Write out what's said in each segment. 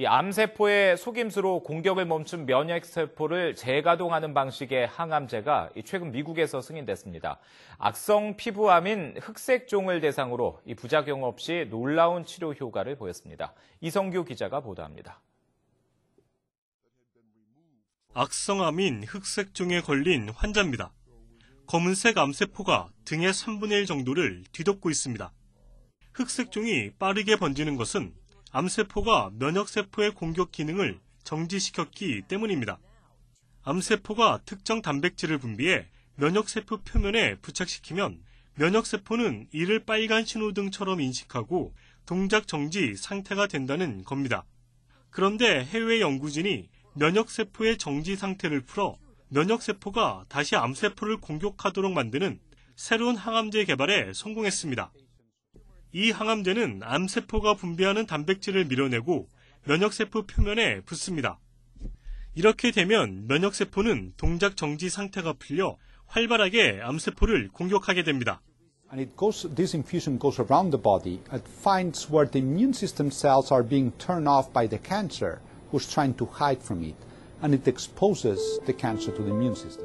이 암세포의 속임수로 공격을 멈춘 면역세포를 재가동하는 방식의 항암제가 최근 미국에서 승인됐습니다. 악성 피부암인 흑색종을 대상으로 이 부작용 없이 놀라운 치료 효과를 보였습니다. 이성규 기자가 보도합니다. 악성암인 흑색종에 걸린 환자입니다. 검은색 암세포가 등의 3분의 1 정도를 뒤덮고 있습니다. 흑색종이 빠르게 번지는 것은 암세포가 면역세포의 공격 기능을 정지시켰기 때문입니다. 암세포가 특정 단백질을 분비해 면역세포 표면에 부착시키면 면역세포는 이를 빨간 신호등처럼 인식하고 동작 정지 상태가 된다는 겁니다. 그런데 해외 연구진이 면역세포의 정지 상태를 풀어 면역세포가 다시 암세포를 공격하도록 만드는 새로운 항암제 개발에 성공했습니다. 이 항암제는 암세포가 분비하는 단백질을 밀어내고 면역세포 표면에 붙습니다. 이렇게 되면 면역세포는 동작 정지 상태가 풀려 활발하게 암세포를 공격하게 됩니다. And it goes, this infusion goes around the body. It finds where the immune system cells are being turned off by the cancer, who's trying to hide from it. And it exposes the cancer to the immune system.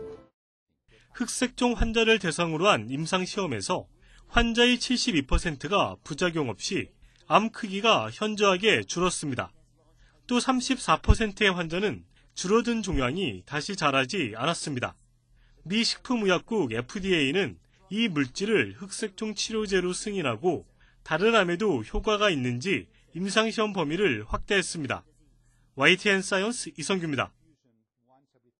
흑색종 환자를 대상으로 한 임상 시험에서 환자의 72%가 부작용 없이 암 크기가 현저하게 줄었습니다. 또 34%의 환자는 줄어든 종양이 다시 자라지 않았습니다. 미 식품의약국 FDA는 이 물질을 흑색종 치료제로 승인하고 다른 암에도 효과가 있는지 임상시험 범위를 확대했습니다. YTN 사이언스 이성규입니다.